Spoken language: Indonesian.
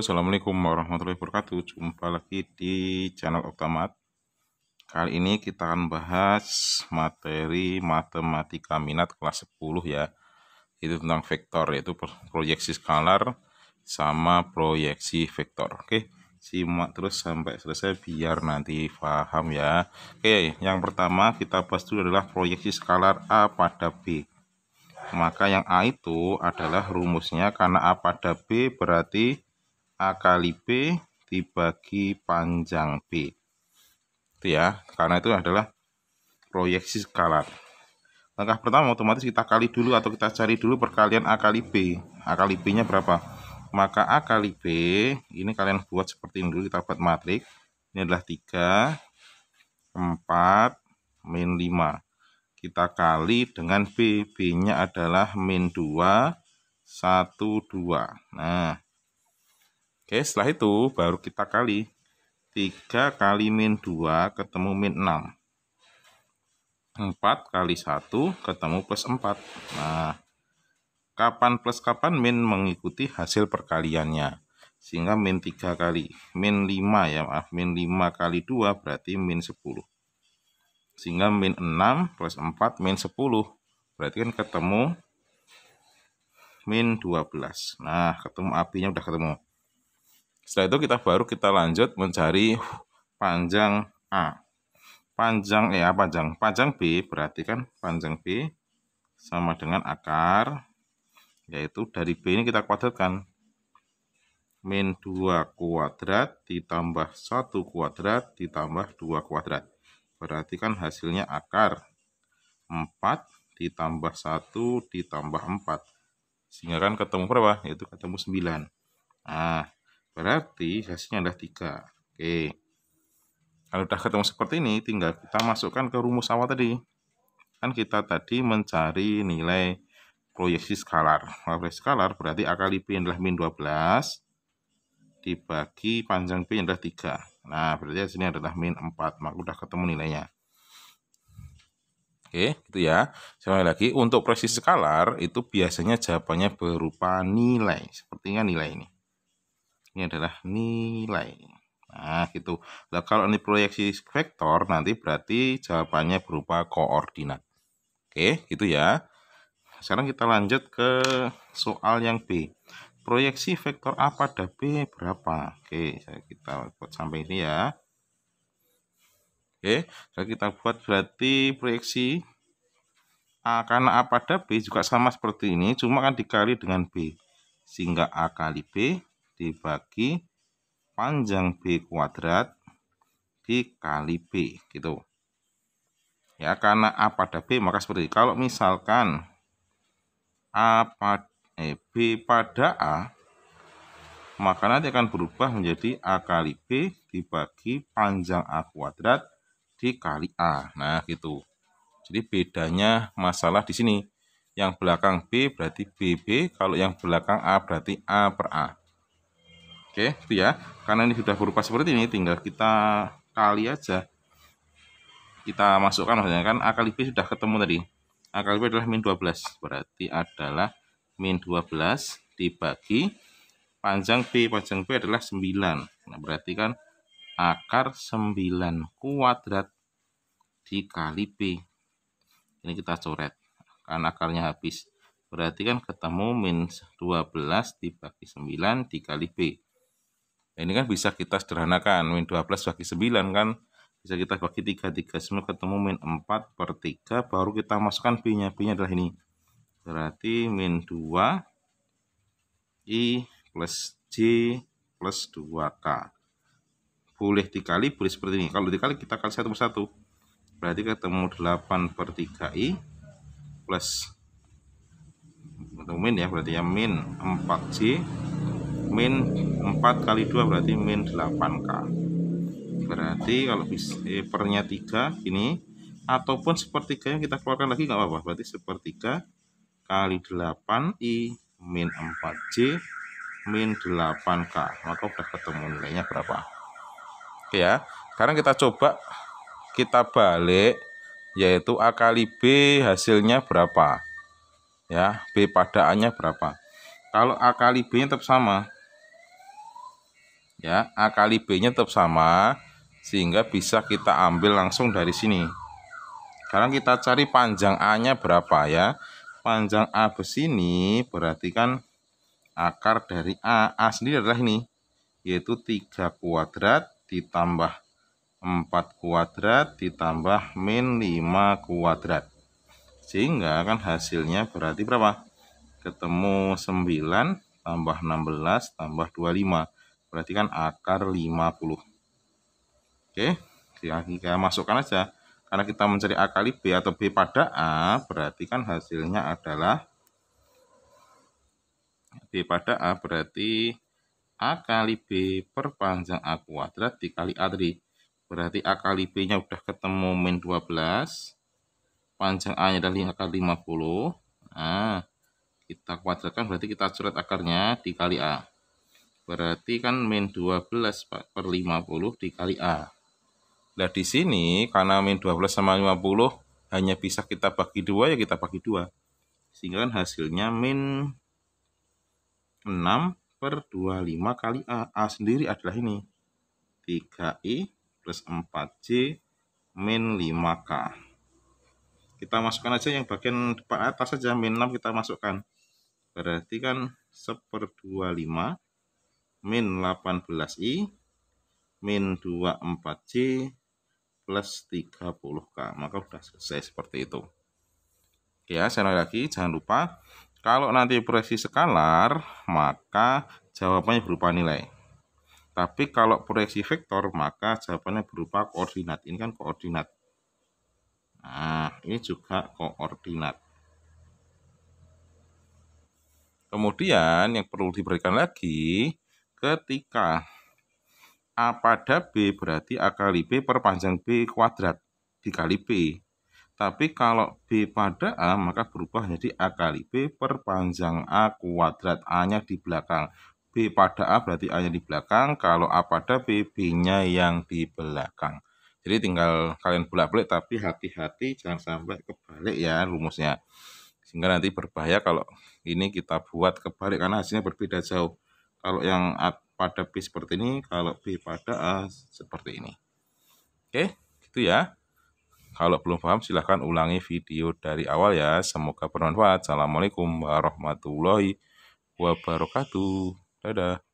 assalamualaikum warahmatullahi wabarakatuh jumpa lagi di channel Oktamat kali ini kita akan bahas materi matematika minat kelas 10 ya itu tentang vektor yaitu proyeksi skalar sama proyeksi vektor oke simak terus sampai selesai biar nanti paham ya oke yang pertama kita bahas dulu adalah proyeksi skalar A pada B maka yang A itu adalah rumusnya karena A pada B berarti A kali B dibagi panjang B. Itu ya, karena itu adalah proyeksi skalar. Langkah pertama otomatis kita kali dulu atau kita cari dulu perkalian A kali B. A kali B-nya berapa? Maka A kali B, ini kalian buat seperti ini dulu, kita buat matrik. Ini adalah 3, 4, min 5. Kita kali dengan B. B-nya adalah min 2, 1, 2. Nah, Oke, setelah itu baru kita kali. 3 kali min 2 ketemu min 6. 4 kali 1 ketemu plus 4. Nah, kapan plus kapan min mengikuti hasil perkaliannya. Sehingga min 3 kali, min 5 ya maaf, min 5 kali 2 berarti min 10. Sehingga min 6 plus 4 min 10. Berarti kan ketemu min 12. Nah, ketemu apinya udah ketemu. Setelah itu kita baru kita lanjut mencari panjang A. Panjang ya panjang, panjang B berarti kan panjang B sama dengan akar yaitu dari B ini kita kuadratkan min 2 kuadrat ditambah 1 kuadrat ditambah 2 kuadrat berarti kan hasilnya akar 4 ditambah 1 ditambah 4 sehingga kan ketemu berapa? yaitu ketemu 9 nah Berarti hasilnya adalah 3. Oke. Kalau sudah ketemu seperti ini, tinggal kita masukkan ke rumus awal tadi. Kan kita tadi mencari nilai proyeksi skalar. proyeksi skalar berarti A kali B adalah min 12 dibagi panjang B adalah 3. Nah, berarti sini adalah min 4. Maka sudah ketemu nilainya. Oke, itu ya. Sekali lagi, untuk proyeksi skalar itu biasanya jawabannya berupa nilai. Sepertinya nilai ini ini adalah nilai nah gitu nah kalau ini proyeksi vektor nanti berarti jawabannya berupa koordinat oke gitu ya sekarang kita lanjut ke soal yang B proyeksi vektor A pada B berapa oke kita buat sampai ini ya oke kalau kita buat berarti proyeksi A karena A pada B juga sama seperti ini cuma kan dikali dengan B sehingga A kali B dibagi panjang B kuadrat dikali B gitu ya karena A pada B maka seperti ini. kalau misalkan A pada eh, B pada A maka nanti akan berubah menjadi A kali B dibagi panjang A kuadrat dikali A nah gitu jadi bedanya masalah di sini yang belakang B berarti BB kalau yang belakang A berarti A per A Oke, itu ya. Karena ini sudah berupa seperti ini, tinggal kita kali aja. Kita masukkan maksudnya kan A kali B sudah ketemu tadi. A kali B adalah min 12. Berarti adalah min 12 dibagi panjang B. Panjang B adalah 9. Nah, berarti kan akar 9 kuadrat dikali B. Ini kita coret. Karena akarnya habis. Berarti kan ketemu min 12 dibagi 9 dikali B Nah, ini kan bisa kita sederhanakan. Min 12 bagi 9 kan bisa kita bagi 3. 3 semua ketemu min 4 per 3. Baru kita masukkan B-nya. B-nya adalah ini. Berarti min 2 I plus J plus 2K. Boleh dikali, boleh seperti ini. Kalau dikali kita kali 1 per 1. Berarti ketemu 8 per 3I plus min ya berarti ya min 4J min 4 kali 2 berarti min 8K berarti kalau bisa eh, pernya 3 ini ataupun yang kita keluarkan lagi nggak apa-apa berarti sepertiga kali 8i min 4j min 8k maka udah ketemu nilainya berapa oke ya sekarang kita coba kita balik yaitu a kali b hasilnya berapa ya b padaannya berapa kalau a kali b nya tetap sama ya A kali B-nya tetap sama sehingga bisa kita ambil langsung dari sini. Sekarang kita cari panjang A-nya berapa ya. Panjang A ke sini berarti kan akar dari A. A sendiri adalah ini yaitu 3 kuadrat ditambah 4 kuadrat ditambah min 5 kuadrat. Sehingga kan hasilnya berarti berapa? Ketemu 9 tambah 16 tambah 25 berarti kan akar 50 oke ya kita masukkan aja karena kita mencari A kali B atau B pada A berarti kan hasilnya adalah B pada A berarti A kali B per panjang A kuadrat dikali A tadi. Berarti A kali B-nya udah ketemu min 12. Panjang A-nya dari akar 50. Nah, kita kuadratkan berarti kita curat akarnya dikali A. Berarti kan min 12 Pak, per 50 dikali A. Nah di sini karena min 12 sama 50 hanya bisa kita bagi dua ya kita bagi dua. Sehingga kan hasilnya min 6 per 25 kali A. A sendiri adalah ini. 3I plus 4J min 5K. Kita masukkan aja yang bagian depan atas saja, min 6 kita masukkan. Berarti kan 1 per 25 min 18i min 24 c, plus 30k maka sudah selesai seperti itu ya sekali lagi jangan lupa kalau nanti proyeksi skalar maka jawabannya berupa nilai tapi kalau proyeksi vektor maka jawabannya berupa koordinat ini kan koordinat nah ini juga koordinat kemudian yang perlu diberikan lagi ketika A pada B berarti A kali B perpanjang B kuadrat dikali B. Tapi kalau B pada A maka berubah menjadi A kali B perpanjang A kuadrat A-nya di belakang. B pada A berarti A-nya di belakang, kalau A pada B, B-nya yang di belakang. Jadi tinggal kalian bolak-balik tapi hati-hati jangan sampai kebalik ya rumusnya. Sehingga nanti berbahaya kalau ini kita buat kebalik karena hasilnya berbeda jauh kalau yang A pada B seperti ini kalau B pada A seperti ini oke gitu ya kalau belum paham silahkan ulangi video dari awal ya semoga bermanfaat assalamualaikum warahmatullahi wabarakatuh dadah